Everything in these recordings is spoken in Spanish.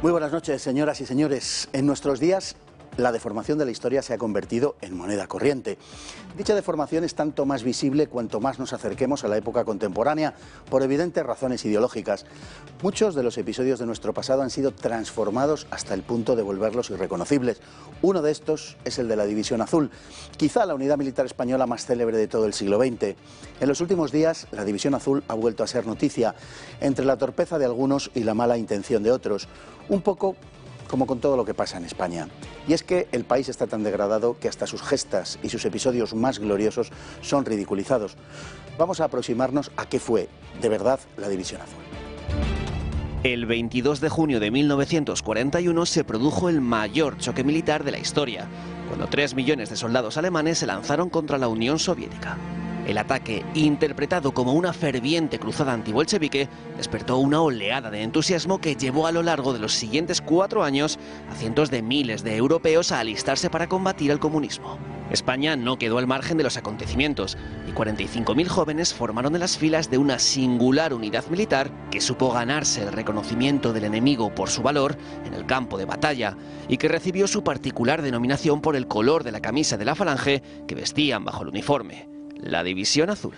Muy buenas noches, señoras y señores. En nuestros días la deformación de la historia se ha convertido en moneda corriente. Dicha deformación es tanto más visible cuanto más nos acerquemos a la época contemporánea, por evidentes razones ideológicas. Muchos de los episodios de nuestro pasado han sido transformados hasta el punto de volverlos irreconocibles. Uno de estos es el de la División Azul, quizá la unidad militar española más célebre de todo el siglo XX. En los últimos días, la División Azul ha vuelto a ser noticia, entre la torpeza de algunos y la mala intención de otros. Un poco como con todo lo que pasa en España. Y es que el país está tan degradado que hasta sus gestas y sus episodios más gloriosos son ridiculizados. Vamos a aproximarnos a qué fue de verdad la División Azul. El 22 de junio de 1941 se produjo el mayor choque militar de la historia, cuando tres millones de soldados alemanes se lanzaron contra la Unión Soviética. El ataque, interpretado como una ferviente cruzada antibolchevique, despertó una oleada de entusiasmo que llevó a lo largo de los siguientes cuatro años a cientos de miles de europeos a alistarse para combatir al comunismo. España no quedó al margen de los acontecimientos y 45.000 jóvenes formaron en las filas de una singular unidad militar que supo ganarse el reconocimiento del enemigo por su valor en el campo de batalla y que recibió su particular denominación por el color de la camisa de la falange que vestían bajo el uniforme la División Azul.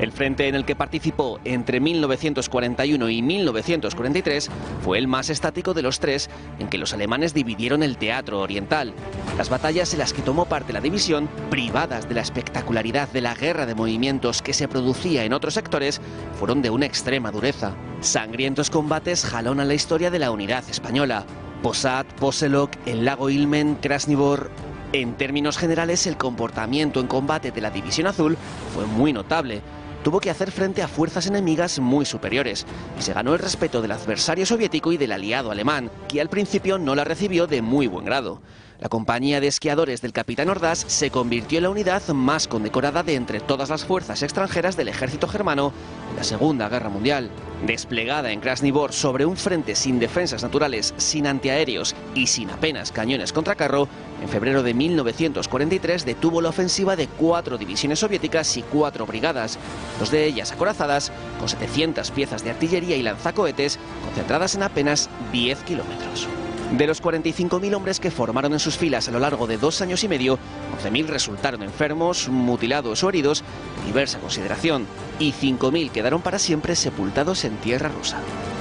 El frente en el que participó entre 1941 y 1943 fue el más estático de los tres en que los alemanes dividieron el teatro oriental. Las batallas en las que tomó parte la división, privadas de la espectacularidad de la guerra de movimientos que se producía en otros sectores, fueron de una extrema dureza. Sangrientos combates jalonan la historia de la unidad española. Posad, Poselok, el lago Ilmen, Krasnivor, en términos generales, el comportamiento en combate de la División Azul fue muy notable. Tuvo que hacer frente a fuerzas enemigas muy superiores y se ganó el respeto del adversario soviético y del aliado alemán, que al principio no la recibió de muy buen grado. La compañía de esquiadores del capitán Ordaz se convirtió en la unidad más condecorada de entre todas las fuerzas extranjeras del ejército germano en la Segunda Guerra Mundial. Desplegada en Krasnivor sobre un frente sin defensas naturales, sin antiaéreos y sin apenas cañones contra carro, en febrero de 1943 detuvo la ofensiva de cuatro divisiones soviéticas y cuatro brigadas, dos de ellas acorazadas, con 700 piezas de artillería y lanzacohetes concentradas en apenas 10 kilómetros. De los 45.000 hombres que formaron en sus filas a lo largo de dos años y medio, 11.000 resultaron enfermos, mutilados o heridos, diversa consideración, y 5.000 quedaron para siempre sepultados en tierra rusa.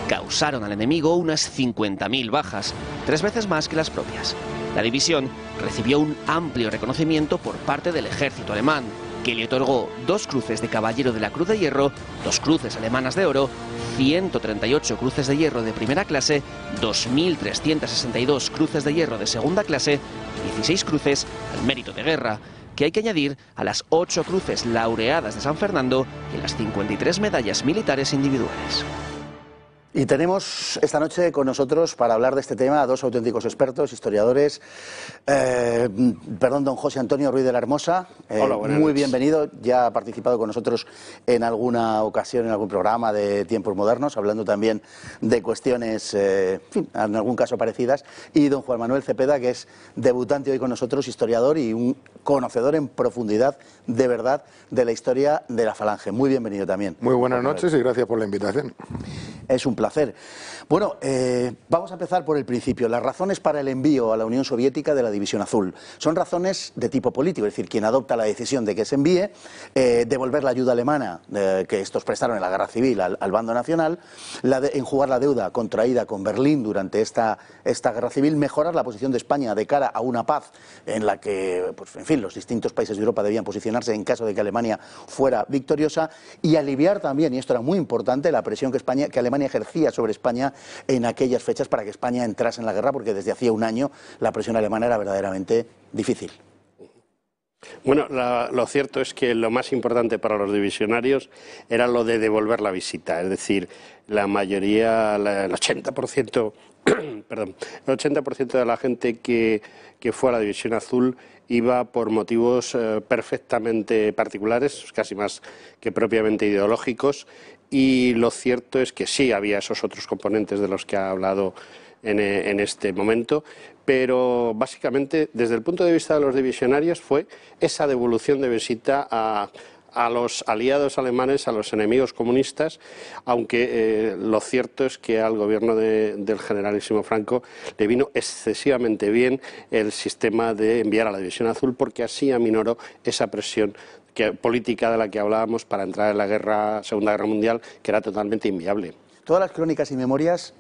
Causaron al enemigo unas 50.000 bajas, tres veces más que las propias. La división recibió un amplio reconocimiento por parte del ejército alemán, que le otorgó dos cruces de Caballero de la Cruz de Hierro, dos cruces alemanas de oro, 138 cruces de hierro de primera clase, 2.362 cruces de hierro de segunda clase, 16 cruces al mérito de guerra que hay que añadir a las ocho cruces laureadas de San Fernando y las 53 medallas militares individuales. Y tenemos esta noche con nosotros para hablar de este tema a dos auténticos expertos, historiadores. Eh, perdón, don José Antonio Ruiz de la Hermosa. Eh, muy bienvenido. Ya ha participado con nosotros en alguna ocasión, en algún programa de tiempos modernos, hablando también de cuestiones, eh, en, en algún caso parecidas. Y don Juan Manuel Cepeda, que es debutante hoy con nosotros, historiador y un conocedor en profundidad, de verdad, de la historia de la Falange. Muy bienvenido también. Muy buenas noches y gracias por la invitación. Es un placer bueno, eh, vamos a empezar por el principio. Las razones para el envío a la Unión Soviética de la División Azul son razones de tipo político, es decir, quien adopta la decisión de que se envíe, eh, devolver la ayuda alemana eh, que estos prestaron en la guerra civil al, bando nacional, la enjugar la deuda contraída con Berlín durante esta, esta guerra civil, mejorar la posición de España de cara a una paz en la que, pues, en fin, los distintos países de Europa debían posicionarse en caso de que Alemania fuera victoriosa y aliviar también, y esto era muy importante, la presión que, España, que Alemania ejercía sobre España en aquellas fechas para que España entrase en la guerra, porque desde hacía un año la presión alemana era verdaderamente difícil. Bueno, lo cierto es que lo más importante para los divisionarios era lo de devolver la visita, es decir, la mayoría, el 80%, perdón, el 80% de la gente que, que fue a la División Azul iba por motivos eh, perfectamente particulares, casi más que propiamente ideológicos, y lo cierto es que sí había esos otros componentes de los que ha hablado eh, en, este momento, pero básicamente desde el punto de vista de los divisionarios fue esa devolución de visita a, los aliados alemanes, a los enemigos comunistas, aunque eh, lo cierto es que al gobierno del generalísimo Franco le vino excesivamente bien el sistema de enviar a la División Azul porque así aminoró esa presión política de la que hablábamos para entrar en la guerra, Segunda Guerra Mundial, que era totalmente inviable. Todas las crónicas y memorias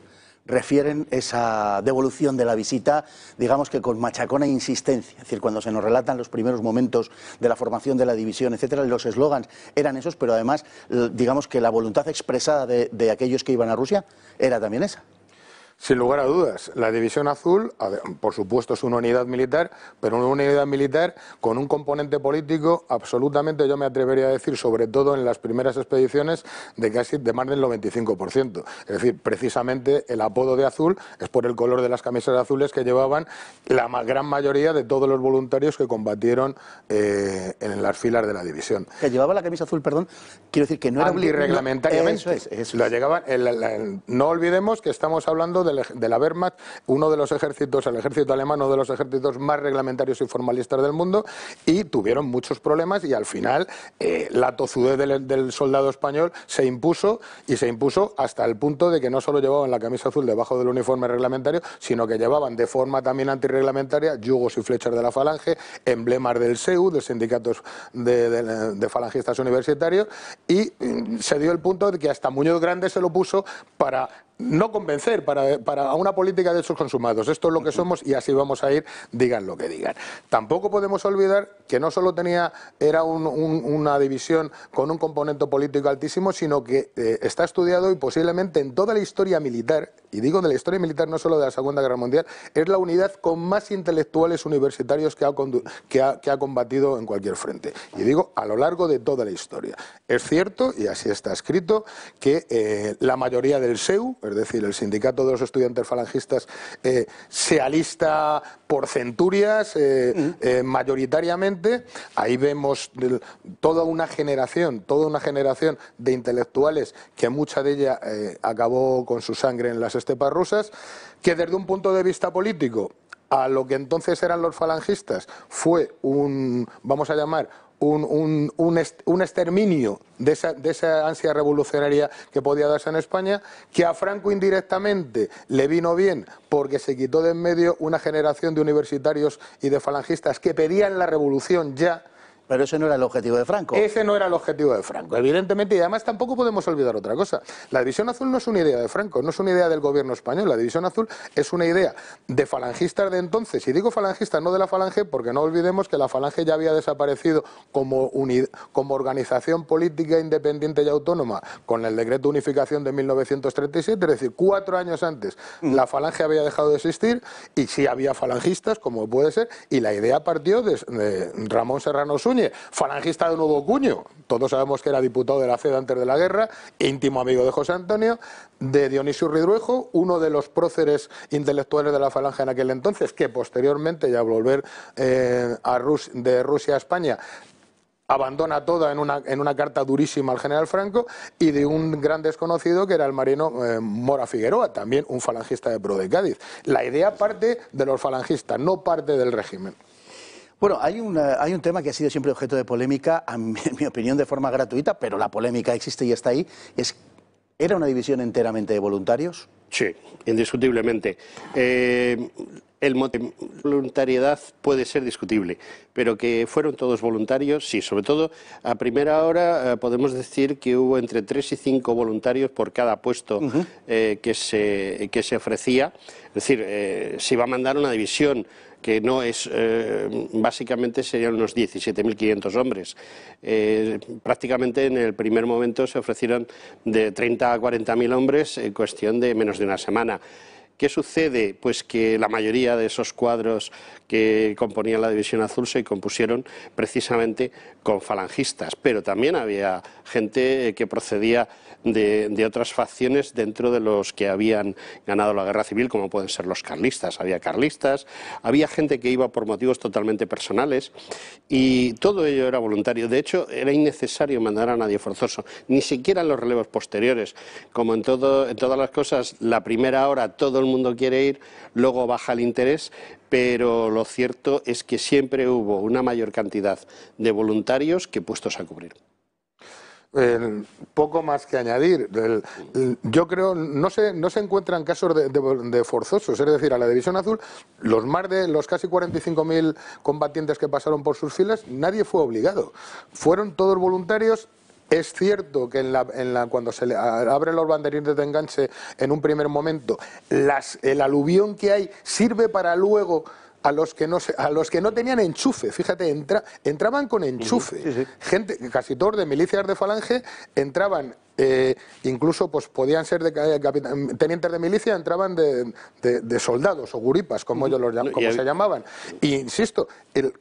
refieren esa devolución de la visita, digamos que con machacona e insistencia. Es decir, cuando se nos relatan los primeros momentos de la formación de la división, etcétera, los eslogans eran esos, pero además, digamos que la voluntad expresada de aquellos que iban a Rusia era también esa. Sin lugar a dudas, la División Azul, por supuesto, es una unidad militar, pero una unidad militar con un componente político absolutamente, yo me atrevería a decir, sobre todo en las primeras expediciones, de casi de más del 95%. Es decir, precisamente el apodo de azul es por el color de las camisas azules que llevaban la gran mayoría de todos los voluntarios que combatieron eh, en las filas de la división. Que llevaba la camisa azul, perdón, quiero decir que no era... Antirreglamentariamente. eso es, La llegaban, no olvidemos que estamos hablando de de la Wehrmacht, uno de los ejércitos, el ejército alemán, uno de los ejércitos más reglamentarios y formalistas del mundo, y tuvieron muchos problemas y al final eh, la tozudez del, soldado español se impuso y se impuso hasta el punto de que no solo llevaban la camisa azul debajo del uniforme reglamentario, sino que llevaban de forma también antirreglamentaria yugos y flechas de la falange, emblemas del SEU, de sindicatos de, de falangistas universitarios, y mm, se dio el punto de que hasta Muñoz Grande se lo puso para no convencer para, una política de hechos consumados. Esto es lo que somos y así vamos a ir, digan lo que digan. Tampoco podemos olvidar que no solo tenía, era una división con un componente político altísimo, sino que eh, está estudiado y posiblemente en toda la historia militar, y digo de la historia militar no solo de la Segunda Guerra Mundial, es la unidad con más intelectuales universitarios que ha, combatido en cualquier frente. Y digo a lo largo de toda la historia. Es cierto, y así está escrito, que eh, la mayoría del SEU, es decir, el sindicato de los estudiantes falangistas eh, se alista por centurias eh, eh, mayoritariamente. Ahí vemos toda una generación, toda una generación de intelectuales que mucha de ella acabó con su sangre en las estepas rusas, que desde un punto de vista político a lo que entonces eran los falangistas fue un, vamos a llamar, un, exterminio de esa, de esa, ansia revolucionaria que podía darse en España, que a Franco indirectamente le vino bien porque se quitó de en medio una generación de universitarios y de falangistas que pedían la revolución ya pero ese no era el objetivo de Franco. Ese no era el objetivo de Franco, evidentemente. Y además tampoco podemos olvidar otra cosa. La División Azul no es una idea de Franco, no es una idea del gobierno español. La División Azul es una idea de falangistas de entonces. Y digo falangistas, no de la falange, porque no olvidemos que la falange ya había desaparecido como, como organización política independiente y autónoma con el decreto de unificación de 1937. Es decir, cuatro años antes mm. la falange había dejado de existir y sí había falangistas, como puede ser. Y la idea partió de, Ramón Serrano Suña falangista de nuevo cuño, todos sabemos que era diputado de la FED antes de la guerra, íntimo amigo de José Antonio, de Dionisio Ridruejo, uno de los próceres intelectuales de la falange en aquel entonces, que posteriormente, ya volver eh, de Rusia a España, abandona toda en una, carta durísima al general Franco y de un gran desconocido que era el marino eh, Mora Figueroa, también un falangista de Pro de Cádiz. La idea parte de los falangistas, no parte del régimen. Bueno, hay, un tema que ha sido siempre objeto de polémica, en mi opinión de forma gratuita, pero la polémica existe y está ahí. ¿Era una división enteramente de voluntarios? Sí, indiscutiblemente. Eh, el de voluntariedad puede ser discutible, pero que fueron todos voluntarios, sí, sobre todo a primera hora eh, podemos decir que hubo entre tres y cinco voluntarios por cada puesto eh, que, se, ofrecía. Es decir, eh, se iba a mandar una división que no es, eh, básicamente serían unos 17.500 hombres. Eh, prácticamente en el primer momento se ofrecieron de 30 a 40.000 hombres en cuestión de menos de una semana. ¿Qué sucede? Pues que la mayoría de esos cuadros que componían la División Azul se compusieron precisamente con falangistas, pero también había gente que procedía de, otras facciones dentro de los que habían ganado la guerra civil, como pueden ser los carlistas. Había carlistas, había gente que iba por motivos totalmente personales y todo ello era voluntario. De hecho, era innecesario mandar a nadie forzoso, ni siquiera en los relevos posteriores. Como en, todo, en todas las cosas, la primera hora todo mundo quiere ir, luego baja el interés, pero lo cierto es que siempre hubo una mayor cantidad de voluntarios que puestos a cubrir. poco más que añadir. yo creo, no se, no se encuentran casos de, de, forzosos, es decir, a la División Azul, los más de los casi 45.000 combatientes que pasaron por sus filas, nadie fue obligado. Fueron todos voluntarios es cierto que cuando se abren los banderines de enganche en un primer momento, el aluvión que hay sirve para luego a los que no a los que no tenían enchufe, fíjate, entraban con enchufe. Gente, casi todos de milicias de Falange entraban eh, incluso pues podían ser de, eh, em, tenientes de milicia, entraban de, soldados o guripas, como ellos los, se llamaban. Y insisto,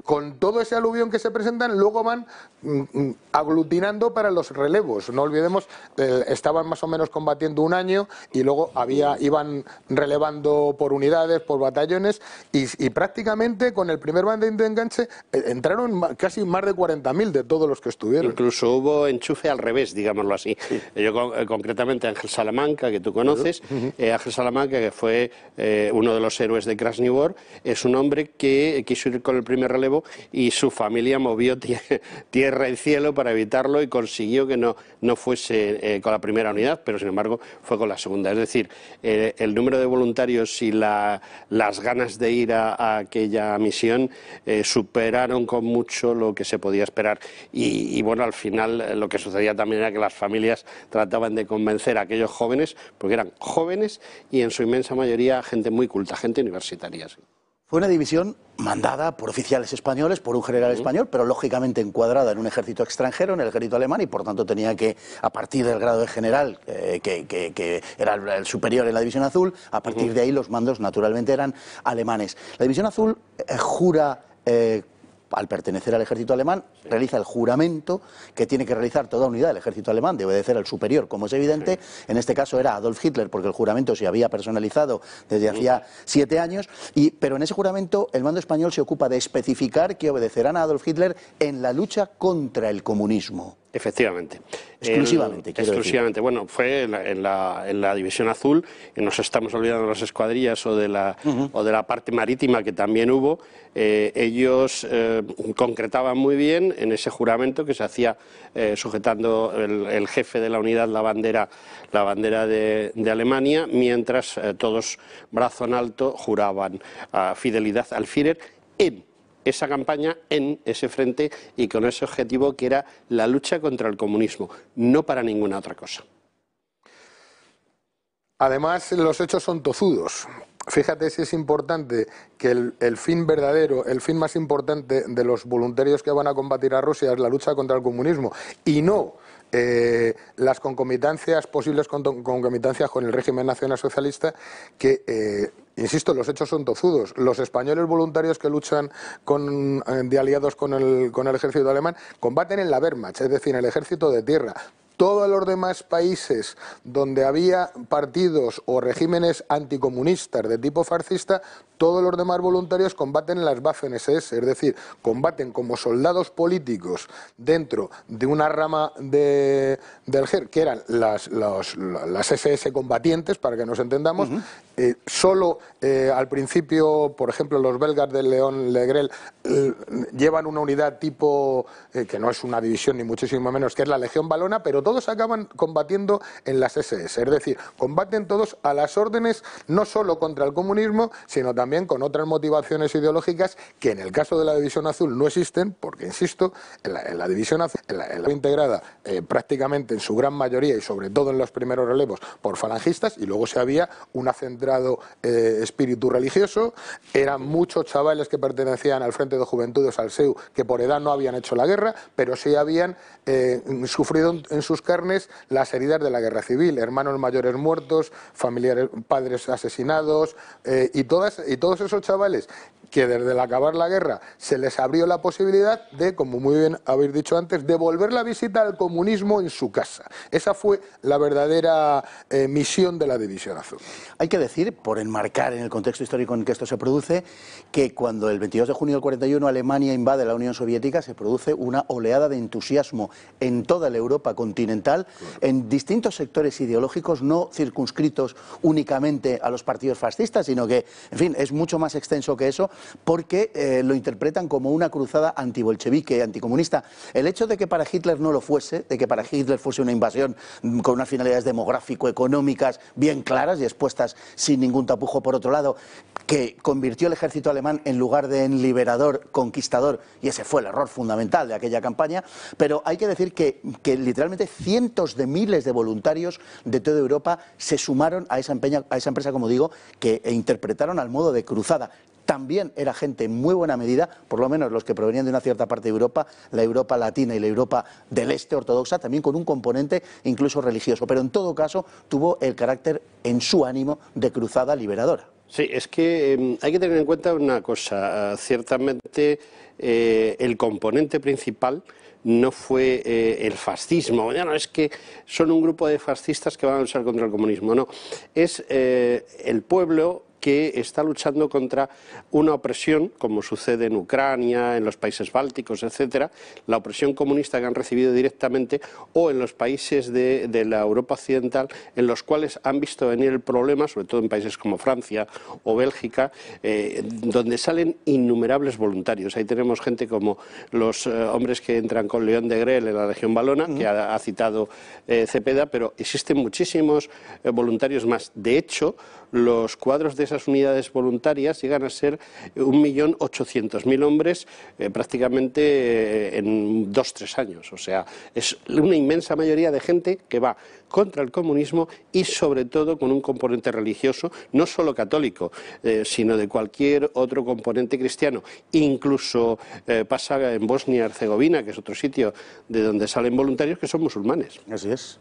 con todo ese aluvión que se presentan, luego van mm, mm, aglutinando para los relevos. No olvidemos, eh, estaban más o menos combatiendo un año y luego había, iban relevando por unidades, por batallones, y, prácticamente con el primer bando de enganche entraron casi más de 40.000 de todos los que estuvieron. Incluso hubo enchufe al revés, digámoslo así. Eh, yo eh, concretamente Ángel Salamanca, que tú conoces, eh, Ángel Salamanca, que fue uno de los héroes de Krasnivor, es un hombre que quiso ir con el primer relevo y su familia movió tierra y cielo para evitarlo y consiguió que no, fuese con la primera unidad, pero sin embargo fue con la segunda. Es decir, el número de voluntarios y la, las ganas de ir a, aquella misión superaron con mucho lo que se podía esperar. y, bueno, al final lo que sucedía también era que las familias trataban de convencer a aquellos jóvenes, porque eran jóvenes y en su inmensa mayoría gente muy culta, gente universitaria. Fue una división mandada por oficiales españoles, por un general español, pero lógicamente encuadrada en un ejército extranjero, en el ejército alemán, y por tanto tenía que, a partir del grado de general, que, era el superior en la División Azul, a partir de ahí los mandos naturalmente eran alemanes. La División Azul eh, jura... Eh, al pertenecer al ejército alemán, realiza el juramento que tiene que realizar toda unidad del ejército alemán, de obedecer al superior, como es evidente. En este caso era Adolf Hitler, porque el juramento se había personalizado desde hacía siete años. pero en ese juramento, el mando español se ocupa de especificar que obedecerán a Adolf Hitler en la lucha contra el comunismo. Efectivamente. Exclusivamente. exclusivamente. Bueno, fue en la, División Azul, nos estamos olvidando de las escuadrillas o de la, o de la parte marítima que también hubo. Eh, ellos eh, concretaban muy bien en ese juramento que se hacía eh, sujetando el, jefe de la unidad la bandera, la bandera de, Alemania, mientras todos brazo en alto juraban fidelidad al Führer en esa campaña en ese frente y con ese objetivo que era la lucha contra el comunismo, no para ninguna otra cosa. Además, los hechos son tozudos. Fíjate si es importante que el, fin verdadero, el fin más importante de los voluntarios que van a combatir a Rusia es la lucha contra el comunismo y no eh, las concomitancias, posibles concomitancias con el régimen nacional socialista que. Eh, Insisto, los hechos son tozudos. Los españoles voluntarios que luchan eh, de aliados con el, con el ejército alemán combaten en la Wehrmacht, es decir, en el ejército de tierra todos los demás países donde había partidos o regímenes anticomunistas de tipo fascista, todos los demás voluntarios combaten en las Waffen-SS, es decir, combaten como soldados políticos dentro de una rama de, del GER, que eran las, las SS combatientes, para que nos entendamos. Eh, solo eh, al principio, por ejemplo, los belgas del León Legrel eh, llevan una unidad tipo, que no es una división ni muchísimo menos, que es la Legión Balona, pero todos acaban combatiendo en las SS. Es decir, combaten todos a las órdenes no solo contra el comunismo, sino también también con otras motivaciones ideológicas que en el caso de la División Azul no existen, porque, insisto, en la, División Azul, integrada eh, prácticamente en su gran mayoría y sobre todo en los primeros relevos por falangistas, y luego se había un acentrado eh, espíritu religioso, eran muchos chavales que pertenecían al Frente de Juventudes, al SEU, que por edad no habían hecho la guerra, pero sí habían eh, sufrido en sus carnes las heridas de la guerra civil, hermanos mayores muertos, familiares, padres asesinados, y todas todos esos chavales que desde el acabar la guerra se les abrió la posibilidad de, como muy bien habéis dicho antes, devolver la visita al comunismo en su casa. Esa fue la verdadera eh, misión de la División Azul. Hay que decir, por enmarcar en el contexto histórico en que esto se produce, que cuando el 22 de junio del 41 Alemania invade la Unión Soviética, se produce una oleada de entusiasmo en toda la Europa continental, en distintos sectores ideológicos, no circunscritos únicamente a los partidos fascistas, sino que, en fin, es mucho más extenso que eso porque eh, lo interpretan como una cruzada antibolchevique, anticomunista. El hecho de que para Hitler no lo fuese, de que para Hitler fuese una invasión con unas finalidades demográfico-económicas bien claras y expuestas sin ningún tapujo por otro lado, que convirtió el ejército alemán en lugar de en liberador, conquistador, y ese fue el error fundamental de aquella campaña, pero hay que decir que, literalmente cientos de miles de voluntarios de toda Europa se sumaron a esa empresa, como digo, que interpretaron al modo de cruzada también era gente en muy buena medida, por lo menos los que provenían de una cierta parte de Europa, la Europa latina y la Europa del este ortodoxa, también con un componente incluso religioso, pero en todo caso tuvo el carácter en su ánimo de cruzada liberadora. Sí, es que em, hay que tener en cuenta una cosa. Ah, ciertamente eh, el componente principal no fue eh, el fascismo. Ya no es que son un grupo de fascistas que van a luchar contra el comunismo. No, es eh, el pueblo que está luchando contra una opresión, como sucede en Ucrania, en los países bálticos, etcétera, la opresión comunista que han recibido directamente, o en los países de, la Europa occidental, en los cuales han visto venir el problema, sobre todo en países como Francia o Bélgica, eh, donde salen innumerables voluntarios. Ahí tenemos gente como los eh, hombres que entran con León de Grel en la región Balona, que ha, citado eh, Cepeda, pero existen muchísimos voluntarios más. De hecho, los cuadros de esas unidades voluntarias llegan a ser 1.800.000 hombres eh, prácticamente eh, en dos, tres años. O sea, es una inmensa mayoría de gente que va contra el comunismo y sobre todo con un componente religioso, no solo católico, eh, sino de cualquier otro componente cristiano. Incluso pasa en Bosnia-Herzegovina, que es otro sitio de donde salen voluntarios que son musulmanes. Así es.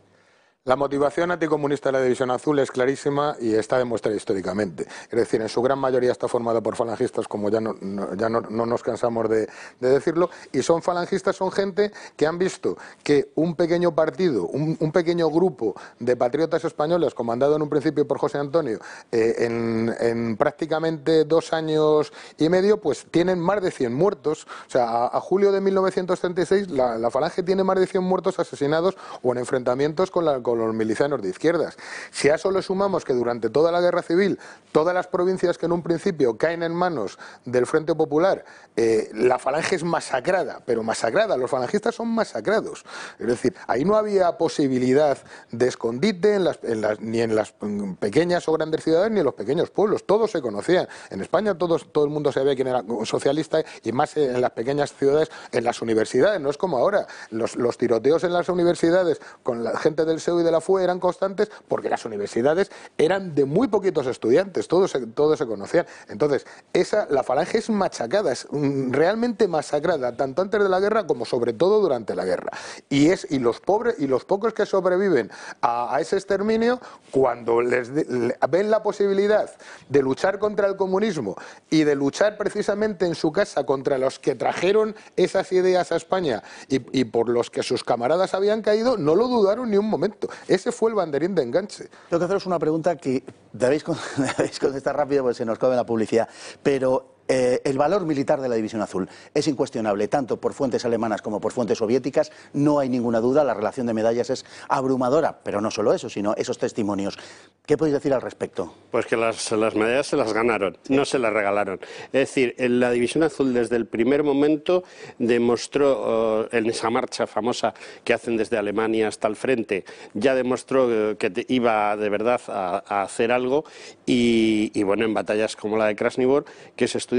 La motivación anticomunista de la División Azul es clarísima y está demostrada históricamente. Es decir, en su gran mayoría está formada por falangistas, como ya no, nos cansamos de, decirlo, y son falangistas, son gente que han visto que un pequeño partido, un, pequeño grupo de patriotas españoles, comandado en un principio por José Antonio, eh, en, prácticamente dos años y medio, pues tienen más de 100 muertos. O sea, a, julio de 1936 la, falange tiene más de 100 muertos asesinados o en enfrentamientos con la los milicianos de izquierdas. Si a eso le sumamos que durante toda la guerra civil, todas las provincias que en un principio caen en manos del Frente Popular, eh, la falange es masacrada, pero masacrada, los falangistas son masacrados. Es decir, ahí no había posibilidad de escondite en las, ni en las pequeñas o grandes ciudades ni en los pequeños pueblos, todos se conocían. En España todos, todo el mundo sabía quién era socialista y más en las pequeñas ciudades, en las universidades, no es como ahora. Los, tiroteos en las universidades con la gente del SEUD de la FUE eran constantes porque las universidades eran de muy poquitos estudiantes, todos, todos se conocían. Entonces, esa, la falange es machacada, es mm, realmente masacrada, tanto antes de la guerra como sobre todo durante la guerra. Y, es, y, los, pobres, y los pocos que sobreviven a, ese exterminio, cuando les ven la posibilidad de luchar contra el comunismo y de luchar precisamente en su casa contra los que trajeron esas ideas a España y por los que sus camaradas habían caído, no lo dudaron ni un momento. Ese fue el banderín de enganche. Tengo que haceros una pregunta que debéis, contestar rápido porque se nos come la publicidad. Pero eh, el valor militar de la División Azul es incuestionable, tanto por fuentes alemanas como por fuentes soviéticas, no hay ninguna duda, la relación de medallas es abrumadora, pero no solo eso, sino esos testimonios. ¿Qué podéis decir al respecto? Pues que las, medallas se las ganaron, no se las regalaron. Es decir, la División Azul desde el primer momento demostró, oh, en esa marcha famosa que hacen desde Alemania hasta el frente, ya demostró eh, que iba de verdad a, hacer algo y, bueno, en batallas como la de Krasnivor, que se estudió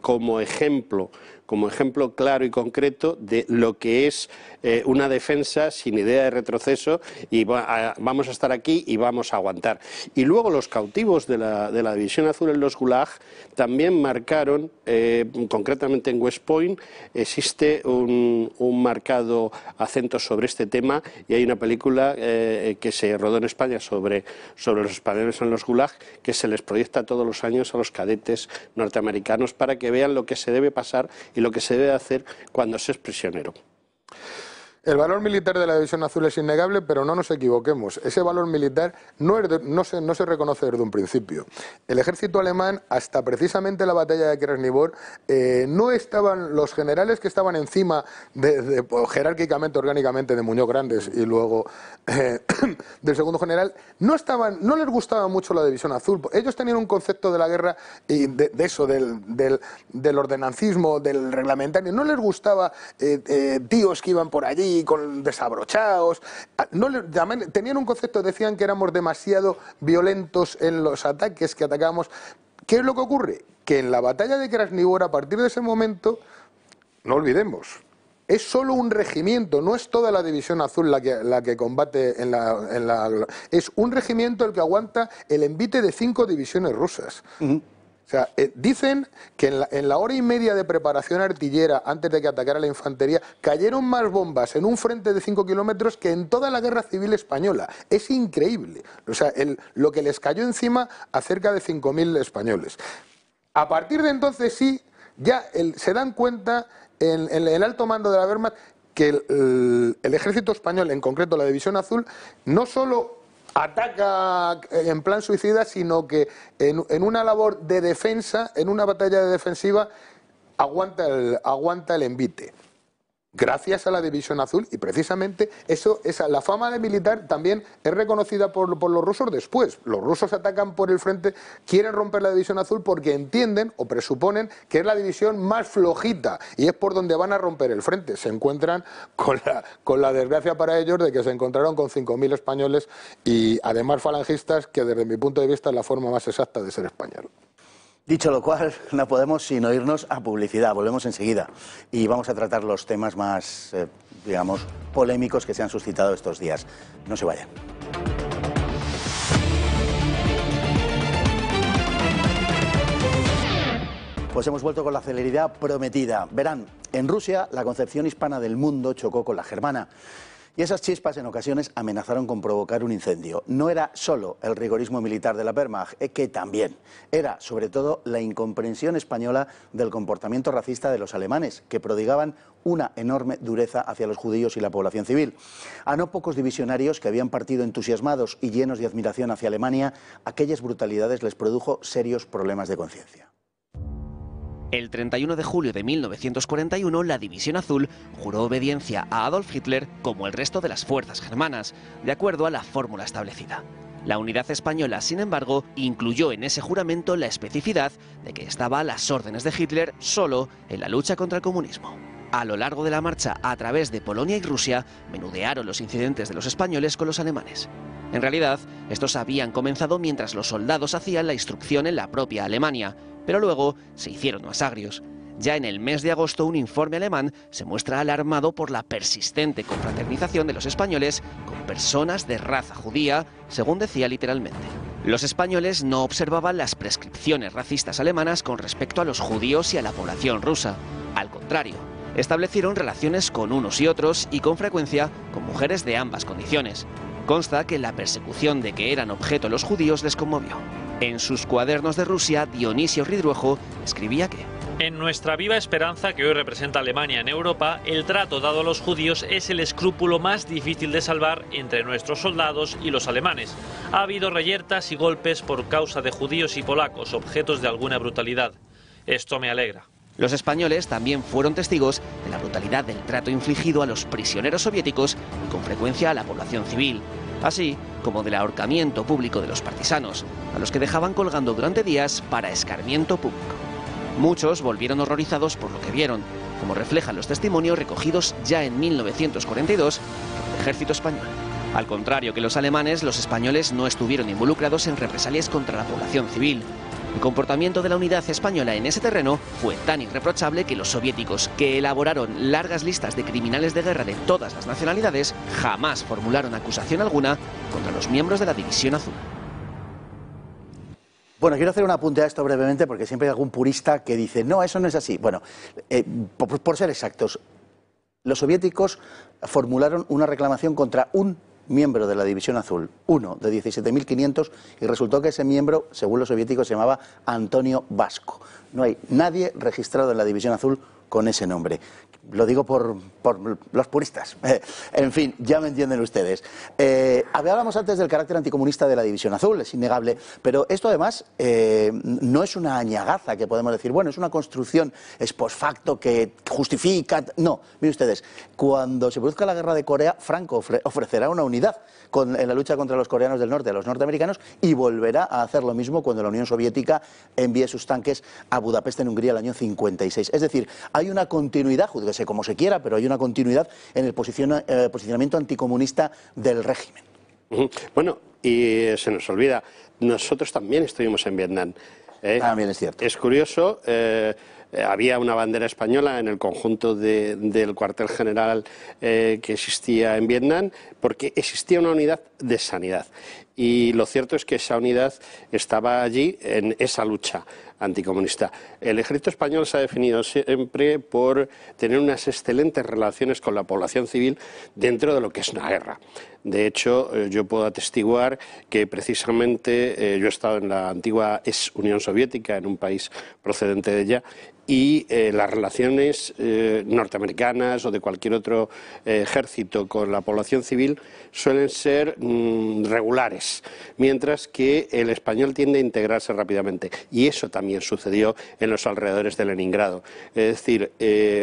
como ejemplo como ejemplo claro y concreto de lo que es eh, una defensa sin idea de retroceso y vamos a estar aquí y vamos a aguantar. Y luego los cautivos de la, División Azul en los Gulag también marcaron, eh, concretamente en West Point, existe un, marcado acento sobre este tema y hay una película eh, que se rodó en España sobre los españoles en los Gulag que se les proyecta todos los años a los cadetes norteamericanos para que vean lo que se debe pasar y lo que se debe hacer cuando se es prisionero. El valor militar de la División Azul es innegable, pero no nos equivoquemos. Ese valor militar no, se, no se, reconoce desde un principio. El ejército alemán, hasta precisamente la batalla de Krasnivor, eh, no estaban los generales que estaban encima, de, pues, jerárquicamente, orgánicamente, de Muñoz Grandes y luego eh, del segundo general, no, estaban, no les gustaba mucho la División Azul. Ellos tenían un concepto de la guerra y de, eso, del, del, del, ordenancismo, del reglamentario. No les gustaba eh, tíos que iban por allí con desabrochados. Ah, tenían un concepto, decían que éramos demasiado violentos en los ataques que atacábamos. ¿Qué es lo que ocurre? Que en la batalla de Krasnivor, a partir de ese momento, no olvidemos, es solo un regimiento, no es toda la división azul la que, la que combate en la, Es un regimiento el que aguanta el envite de cinco divisiones rusas. O sea, eh, dicen que en la, hora y media de preparación artillera antes de que atacara la infantería, cayeron más bombas en un frente de 5 kilómetros que en toda la guerra civil española. Es increíble. O sea, lo que les cayó encima a cerca de 5.000 españoles. A partir de entonces sí, ya se dan cuenta en, el alto mando de la Wehrmacht que el, el ejército español, en concreto la División Azul, no solo ataca eh, en plan suicida, sino que en, una labor de defensa, en una batalla de defensiva, aguanta el, aguanta el envite gracias a la División Azul y precisamente eso, esa, la fama de militar también es reconocida por, los rusos después. Los rusos atacan por el frente, quieren romper la División Azul porque entienden o presuponen que es la división más flojita y es por donde van a romper el frente. Se encuentran con la, con la desgracia para ellos de que se encontraron con 5.000 españoles y además falangistas que desde mi punto de vista es la forma más exacta de ser español. Dicho lo cual, no podemos sino irnos a publicidad. Volvemos enseguida y vamos a tratar los temas más, eh, digamos, polémicos que se han suscitado estos días. No se vayan. Pues hemos vuelto con la celeridad prometida. Verán, en Rusia la concepción hispana del mundo chocó con la germana y esas chispas en ocasiones amenazaron con provocar un incendio. No era solo el rigorismo militar de la Wehrmacht, eh, que también era sobre todo la incomprensión española del comportamiento racista de los alemanes, que prodigaban una enorme dureza hacia los judíos y la población civil. A no pocos divisionarios que habían partido entusiasmados y llenos de admiración hacia Alemania, aquellas brutalidades les produjo serios problemas de conciencia. El 31 de julio de 1941, la División Azul juró obediencia a Adolf Hitler como el resto de las fuerzas germanas, de acuerdo a la fórmula establecida. La unidad española, sin embargo, incluyó en ese juramento la especificidad de que estaba a las órdenes de Hitler solo en la lucha contra el comunismo. A lo largo de la marcha a través de Polonia y Rusia, menudearon los incidentes de los españoles con los alemanes. En realidad, estos habían comenzado mientras los soldados hacían la instrucción en la propia Alemania, pero luego se hicieron más agrios. Ya en el mes de agosto un informe alemán se muestra alarmado por la persistente confraternización de los españoles con personas de raza judía, según decía literalmente. Los españoles no observaban las prescripciones racistas alemanas con respecto a los judíos y a la población rusa. Al contrario, establecieron relaciones con unos y otros y con frecuencia con mujeres de ambas condiciones. Consta que la persecución de que eran objeto los judíos les conmovió. En sus cuadernos de Rusia, Dionisio Ridruejo escribía que... En nuestra viva esperanza que hoy representa Alemania en Europa, el trato dado a los judíos es el escrúpulo más difícil de salvar entre nuestros soldados y los alemanes. Ha habido reyertas y golpes por causa de judíos y polacos, objetos de alguna brutalidad. Esto me alegra. Los españoles también fueron testigos de la brutalidad del trato infligido a los prisioneros soviéticos y con frecuencia a la población civil así como del ahorcamiento público de los partisanos, a los que dejaban colgando durante días para escarmiento público. Muchos volvieron horrorizados por lo que vieron, como reflejan los testimonios recogidos ya en 1942 por el ejército español. Al contrario que los alemanes, los españoles no estuvieron involucrados en represalias contra la población civil, el comportamiento de la unidad española en ese terreno fue tan irreprochable que los soviéticos, que elaboraron largas listas de criminales de guerra de todas las nacionalidades, jamás formularon acusación alguna contra los miembros de la División Azul. Bueno, quiero hacer un apunte a esto brevemente porque siempre hay algún purista que dice, no, eso no es así. Bueno, eh, por ser exactos, los soviéticos formularon una reclamación contra un miembro de la División Azul, uno de 17.500, y resultó que ese miembro, según los soviéticos, se llamaba Antonio Vasco. No hay nadie registrado en la División Azul con ese nombre. Lo digo por, por los puristas. en fin, ya me entienden ustedes. Eh, hablábamos antes del carácter anticomunista de la División Azul, es innegable, pero esto además eh, no es una añagaza que podemos decir, bueno, es una construcción es post facto que justifica. No, miren ustedes, cuando se produzca la guerra de Corea, Franco ofrecerá una unidad en la lucha contra los coreanos del norte, a los norteamericanos, y volverá a hacer lo mismo cuando la Unión Soviética envíe sus tanques a Budapest en Hungría el año 56. Es decir, hay hay una continuidad, júdese como se quiera, pero hay una continuidad en el eh, posicionamiento anticomunista del régimen. Bueno, y eh, se nos olvida, nosotros también estuvimos en Vietnam. ¿eh? también es cierto. Es curioso, había una bandera española en el conjunto del cuartel general que existía en Vietnam, porque existía una unidad de sanidad y lo cierto es que esa unidad estaba allí en esa lucha anticomunista. El ejército español se ha definido siempre por tener unas excelentes relaciones con la población civil dentro de lo que es una guerra. De hecho, eh, yo puedo atestiguar que precisamente eh, yo he estado en la antigua ex Unión Soviética, en un país procedente de ella, y eh, las relaciones eh, norteamericanas o de cualquier otro eh, ejército con la población civil suelen ser mm, regulares, mientras que el español tiende a integrarse rápidamente. Y eso también sucedió en los alrededores de Leningrado. Es decir,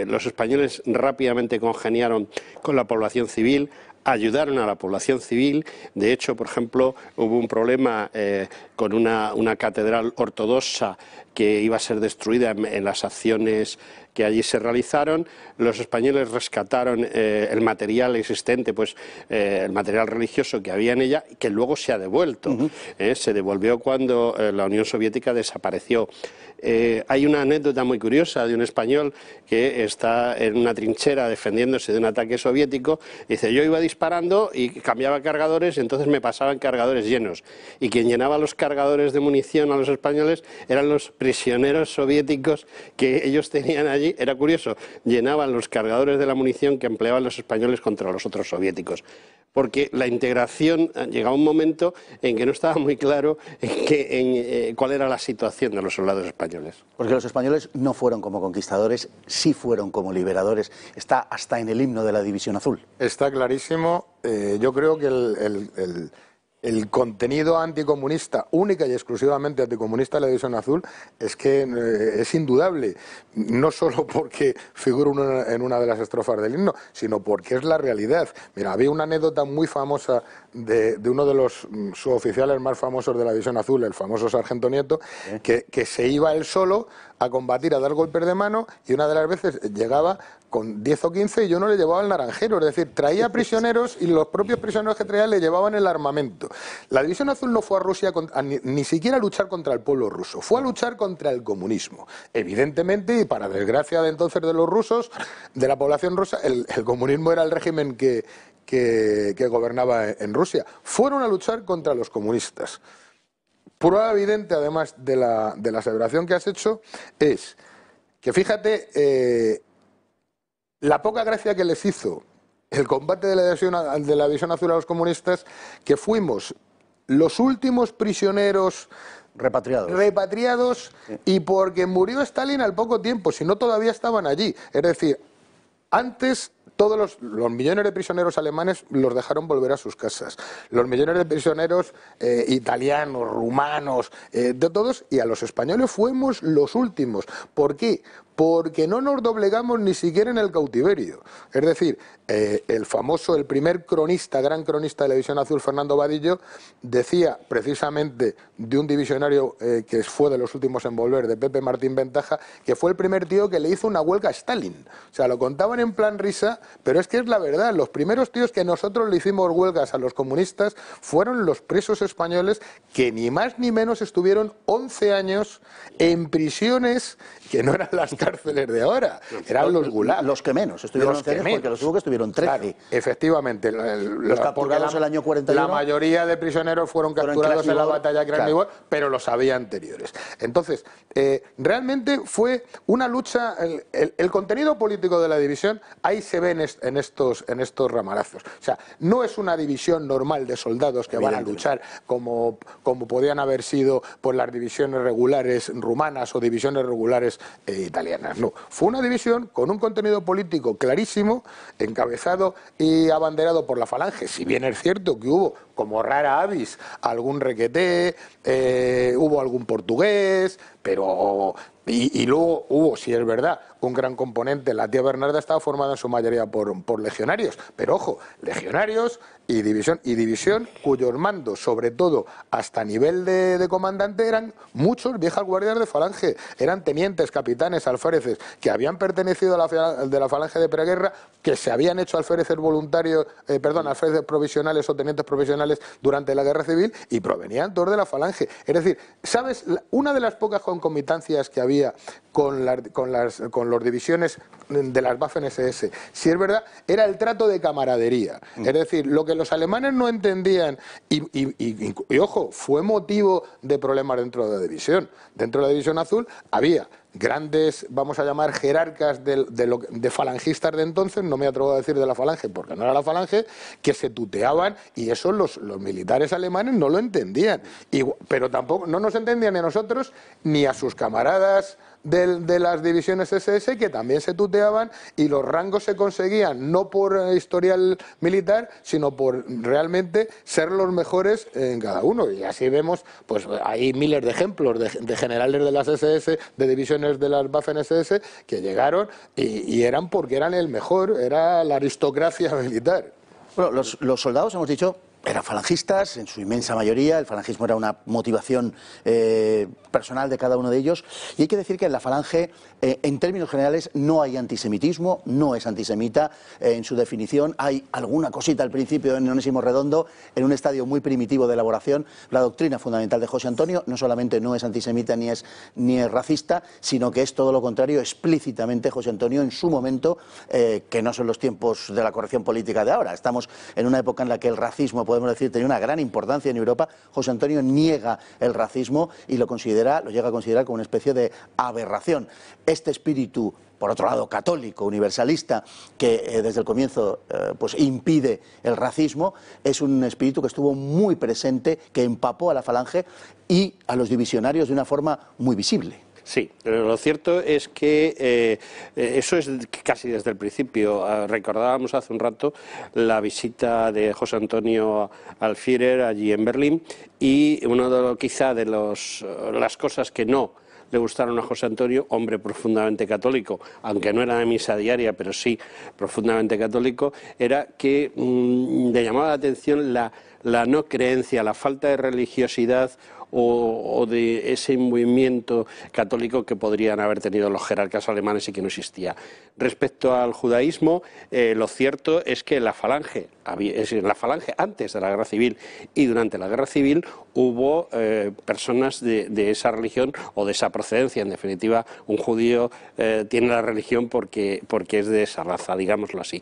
los españoles rápidamente congeniaron con la población civil, ayudaron a la población civil. De hecho, por ejemplo, hubo un problema eh, con una, catedral ortodoxa que iba a ser destruida en las acciones que allí se realizaron. Los españoles rescataron eh, el material existente, pues eh, el material religioso que había en ella, que luego se ha devuelto. Eh, se devolvió cuando la Unión Soviética desapareció. hay una anécdota muy curiosa de un español que está en una trinchera defendiéndose de un ataque soviético. Dice, yo iba disparando y cambiaba cargadores, entonces me pasaban cargadores llenos. Y quien llenaba los cargadores de munición a los españoles eran los prisioneros soviéticos que ellos tenían allí allí, era curioso, llenaban los cargadores de la munición que empleaban los españoles contra los otros soviéticos. Porque la integración eh, a un momento en que no estaba muy claro eh, cuál era la situación de los soldados españoles. Porque los españoles no fueron como conquistadores, sí fueron como liberadores. Está hasta en el himno de la División Azul. Está clarísimo. Eh, yo creo que el el contenido anticomunista, única y exclusivamente anticomunista de la edición Azul, es que eh, es indudable, no solo porque figura en una de las estrofas del himno, sino porque es la realidad. Mira, había una anécdota muy famosa de, uno de los mm, suboficiales más famosos de la División Azul, el famoso Sargento Nieto, que, se iba él solo a combatir, a dar golpes de mano, y una de las veces llegaba con 10 o 15 y yo no le llevaba el naranjero, es decir, traía prisioneros y los propios prisioneros que traía le llevaban el armamento. La División Azul no fue a Rusia ni, siquiera a luchar contra el pueblo ruso, fue a luchar contra el comunismo. Evidentemente, y para desgracia de entonces de los rusos, de la población rusa, el comunismo era el régimen que, que, gobernaba en Rusia. Fueron a luchar contra los comunistas. Prueba evidente, además de la, de la aseveración que has hecho, es que fíjate eh, la poca gracia que les hizo el combate de la, de la azul a los comunistas, que fuimos los últimos prisioneros repatriados, repatriados y porque murió Stalin al poco tiempo, si no todavía estaban allí. Es decir, antes todos los, millones de prisioneros alemanes los dejaron volver a sus casas. Los millones de prisioneros eh, italianos, rumanos, eh, de todos, y a los españoles fuimos los últimos. ¿Por qué? Porque no nos doblegamos ni siquiera en el cautiverio. Es decir, eh, el famoso, el primer cronista, gran cronista de la visión Azul, Fernando Vadillo, decía precisamente de un divisionario eh, que fue de los últimos en volver, de Pepe Martín Ventaja, que fue el primer tío que le hizo una huelga a Stalin. O sea, lo contaban en plan risa, pero es que es la verdad. Los primeros tíos que nosotros le hicimos huelgas a los comunistas fueron los presos españoles que ni más ni menos estuvieron 11 años en prisiones que no eran las cárceles de ahora, eran los gulags. Los que menos, estuvieron porque los que estuvieron efectivamente. los la, el año 41. La mayoría de prisioneros fueron capturados en la batalla de Gran claro. pero los había anteriores. Entonces, eh, realmente fue una lucha. El, contenido político de la división ahí se ve en, estos, en estos O sea, no es una división normal de soldados que van a luchar como, como podían haber sido por las divisiones regulares rumanas o divisiones regulares eh, italianas. No. Fue una división con un contenido político clarísimo en encabezado y abanderado por la Falange, si bien es cierto que hubo, como rara avis, algún requeté, eh, hubo algún portugués, pero. y luego hubo, si es verdad, un gran componente. La tía Bernarda estaba formada en su mayoría por, por legionarios, pero ojo, legionarios y división, y división cuyos mandos, sobre todo hasta nivel de, comandante, eran muchos viejas guardias de falange, eran tenientes, capitanes, alféreces, que habían pertenecido a la, de la falange de preguerra, que se habían hecho alféreces voluntarios, eh, perdón, alféreces provisionales o tenientes provisionales durante la guerra civil y provenían todos de la falange. Es decir, ¿sabes? Una de las pocas concomitancias que había con, la, con las las divisiones de las Waffen-SS, si es verdad, era el trato de camaradería. Mm. Es decir, lo que los alemanes no entendían, y, ojo, fue motivo de problemas dentro de la división. Dentro de la división azul había grandes, vamos a llamar, jerarcas de, falangistas de entonces, no me atrevo a decir de la falange, porque no era la falange, que se tuteaban y eso los, los militares alemanes no lo entendían. pero tampoco, no nos entendían ni a nosotros ni a sus camaradas de, las divisiones SS que también se tuteaban y los rangos se conseguían no por eh, historial militar, sino por realmente ser los mejores en cada uno. Y así vemos, pues hay miles de ejemplos de, generales de las SS, de divisiones de las Waffen SS, que llegaron y, eran porque eran el mejor, era la aristocracia militar. Bueno, los soldados, hemos dicho, eran falangistas, en su inmensa mayoría, el falangismo era una motivación eh, personal de cada uno de ellos, y hay que decir que en la falange, eh, en términos generales, no hay antisemitismo, no es antisemita, eh, en su definición hay alguna cosita al principio en Onésimo Redondo, en un estadio muy primitivo de elaboración, la doctrina fundamental de José Antonio no solamente no es antisemita ni es, ni es racista, sino que es todo lo contrario, explícitamente José Antonio en su momento, que no son los tiempos de la corrección política de ahora, estamos en una época en la que el racismo podemos decir, tenía una gran importancia en Europa. José Antonio niega el racismo y lo considera, lo llega a considerar como una especie de aberración. Este espíritu por otro lado, católico, universalista, que eh, desde el comienzo eh, pues impide el racismo, es un espíritu que estuvo muy presente, que empapó a la falange y a los divisionarios de una forma muy visible. Sí, lo cierto es que eh, eh, eso es casi desde el principio. Ah, recordábamos hace un rato la visita de José Antonio Alfierer allí en Berlín y una de quizá de los, eh, las cosas que no le gustaron a José Antonio, hombre profundamente católico, aunque no era de misa diaria, pero sí profundamente católico, era que mm, le llamaba la atención la, la no creencia, la falta de religiosidad o, de ese movimiento católico que podrían haber tenido los jerarcas alemanes y que no existía. Respecto al judaísmo, eh, lo cierto es que en la falange, la falange antes de la guerra civil y durante la guerra civil hubo eh, personas de, esa religión o de esa procedencia. En definitiva, un judío eh, tiene la religión porque es de esa raza, digámoslo así.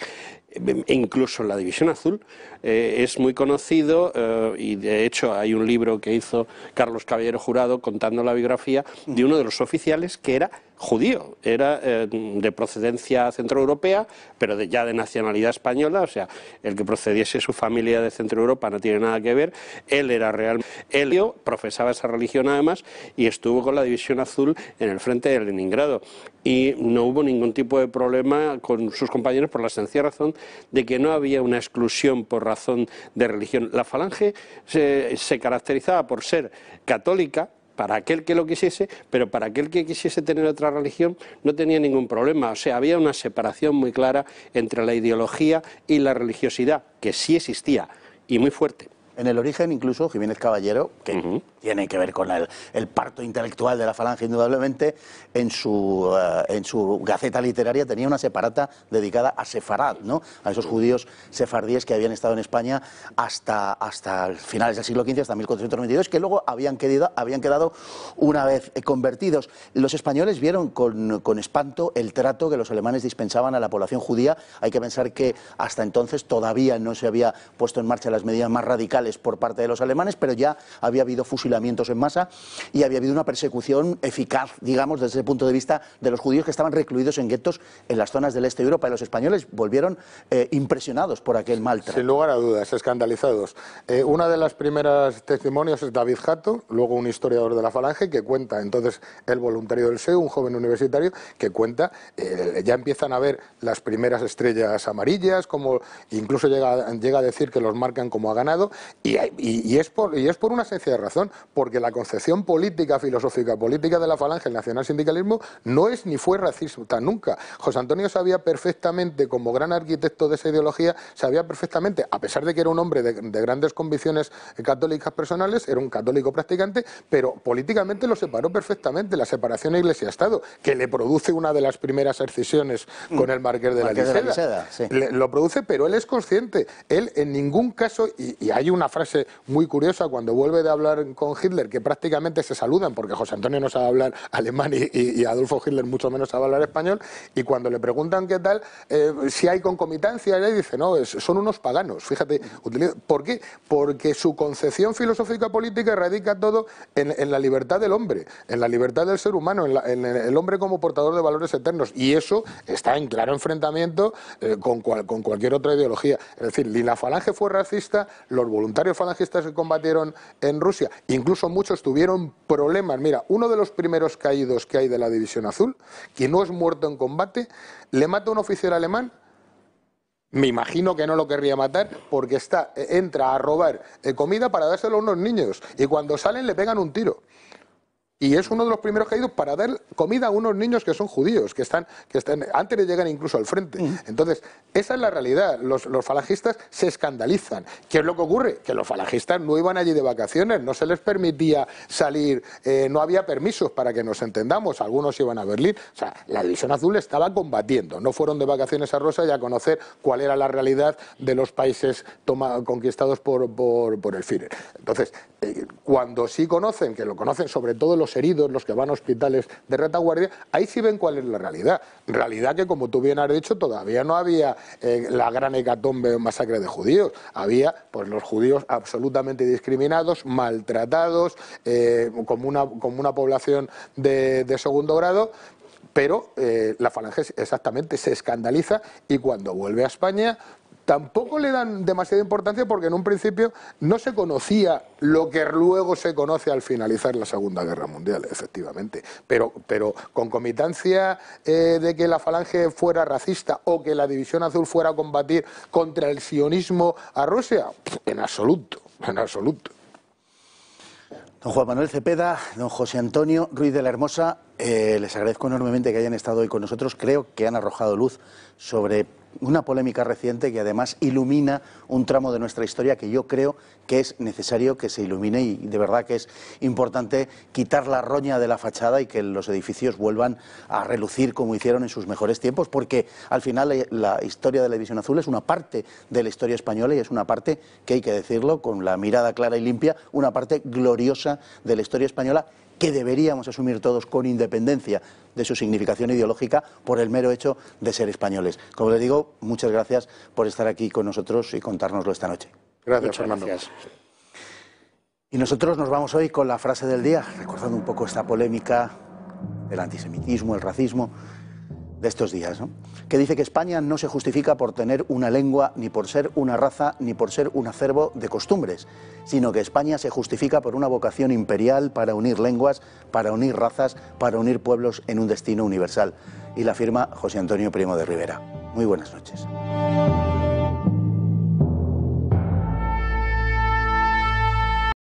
E incluso en la División Azul, eh, es muy conocido eh, y de hecho hay un libro que hizo Carlos Caballero Jurado contando la biografía de uno de los oficiales que era judío, era eh, de procedencia centroeuropea, pero ya de nacionalidad española, o sea, el que procediese su familia de CentroEuropa no tiene nada que ver, él era realmente él profesaba esa religión además y estuvo con la División Azul en el frente de Leningrado y no hubo ningún tipo de problema con sus compañeros por la sencilla razón de que no había una exclusión por razón de religión. La falange se caracterizaba por ser católica, para aquel que lo quisiese, pero para aquel que quisiese tener otra religión no tenía ningún problema. O sea, había una separación muy clara entre la ideología y la religiosidad, que sí existía, y muy fuerte en el origen incluso Jiménez Caballero, que tiene que ver con el, parto intelectual de la falange indudablemente, en su, eh, en su gaceta literaria tenía una separata dedicada a Sefarad, ¿no? a esos judíos sefardíes que habían estado en España hasta, hasta finales del siglo XV, hasta 1492, que luego habían quedado, habían quedado una vez eh, convertidos. Los españoles vieron con, con espanto el trato que los alemanes dispensaban a la población judía. Hay que pensar que hasta entonces todavía no se había puesto en marcha las medidas más radicales por parte de los alemanes, pero ya había habido fusilamientos en masa y había habido una persecución eficaz, digamos, desde el punto de vista de los judíos que estaban recluidos en guetos en las zonas del este de Europa. Y los españoles volvieron eh, impresionados por aquel maltrato. Sin lugar a dudas, escandalizados. Eh, una de las primeras testimonios es David Jato, luego un historiador de la Falange, que cuenta entonces el voluntario del SEU, un joven universitario, que cuenta, eh, ya empiezan a ver las primeras estrellas amarillas, como incluso llega a decir que los marcan como ha ganado, y, es por, y es por una sencilla razón, porque la concepción política, filosófica, política de la falange, el sindicalismo no es ni fue racista nunca. José Antonio sabía perfectamente, como gran arquitecto de esa ideología, sabía perfectamente, a pesar de que era un hombre de, grandes convicciones eh, católicas personales, era un católico practicante, pero políticamente lo separó perfectamente, la separación Iglesia-Estado, que le produce una de las primeras excisiones mm. con el Marqués de la lo produce, pero él es consciente. Él en ningún caso, y hay una frase muy curiosa cuando vuelve de hablar con Hitler, que prácticamente se saludan, porque José Antonio no sabe hablar alemán y, Adolfo Hitler mucho menos sabe hablar español, y cuando le preguntan qué tal, eh, si hay concomitancia, él dice, no, son unos paganos, fíjate. ¿Por qué? Porque su concepción filosófica política radica todo en, la libertad del hombre, en la libertad del ser humano, en, el hombre como portador de valores eternos, y eso está en claro enfrentamiento eh, con, con cualquier otra ideología. Es decir, ni la falange fue racista, los voluntarios varios falangistas que combatieron en Rusia, incluso muchos tuvieron problemas. Mira, uno de los primeros caídos que hay de la División Azul, que no es muerto en combate, le mata a un oficial alemán me imagino que no lo querría matar porque está, eh, entra a robar eh, comida para dárselo a unos niños y cuando salen le pegan un tiro y es uno de los primeros caídos para dar comida a unos niños que son judíos, que están, que están antes de llegar incluso al frente. Mm. Entonces, esa es la realidad. Los, falajistas falangistas se escandalizan. ¿Qué es lo que ocurre? Que los falangistas no iban allí de vacaciones, no se les permitía salir, eh, no había permisos para que nos entendamos. Algunos iban a Berlín. O sea, la División Azul estaba combatiendo. No fueron de vacaciones a Rosa y a conocer cuál era la realidad de los países toma, conquistados por, por, el Führer. Entonces, eh, cuando sí conocen, que lo conocen sobre todo los heridos, los que van a hospitales de retaguardia, ahí sí ven cuál es la realidad. Realidad que, como tú bien has dicho, todavía no había eh, la gran hecatombe o masacre de judíos. Había pues, los judíos absolutamente discriminados, maltratados, eh, como, una, población de, segundo grado, pero eh, la falange exactamente se escandaliza y cuando vuelve a España tampoco le dan demasiada importancia porque en un principio no se conocía lo que luego se conoce al finalizar la Segunda Guerra Mundial, efectivamente. Pero, pero concomitancia eh, de que la falange fuera racista o que la División Azul fuera a combatir contra el sionismo a Rusia, en absoluto, en absoluto. Don Juan Manuel Cepeda, don José Antonio Ruiz de la Hermosa, eh, les agradezco enormemente que hayan estado hoy con nosotros. Creo que han arrojado luz sobre una polémica reciente que además ilumina un tramo de nuestra historia que yo creo que es necesario que se ilumine y de verdad que es importante quitar la roña de la fachada y que los edificios vuelvan a relucir como hicieron en sus mejores tiempos, porque al final eh, la historia de la División Azul es una parte de la historia española y es una parte que hay que decirlo con la mirada clara y limpia, una parte gloriosa de la historia española que deberíamos asumir todos con independencia de su significación ideológica por el mero hecho de ser españoles. Como les digo, muchas gracias por estar aquí con nosotros y contárnoslo esta noche. Gracias, Fernando. Y nosotros nos vamos hoy con la frase del día, recordando un poco esta polémica del antisemitismo, el racismo de estos días, que dice que España no se justifica por tener una lengua, ni por ser una raza, ni por ser un acervo de costumbres, sino que España se justifica por una vocación imperial para unir lenguas, para unir razas, para unir pueblos en un destino universal. Y la firma José Antonio Primo de Rivera. Muy buenas noches.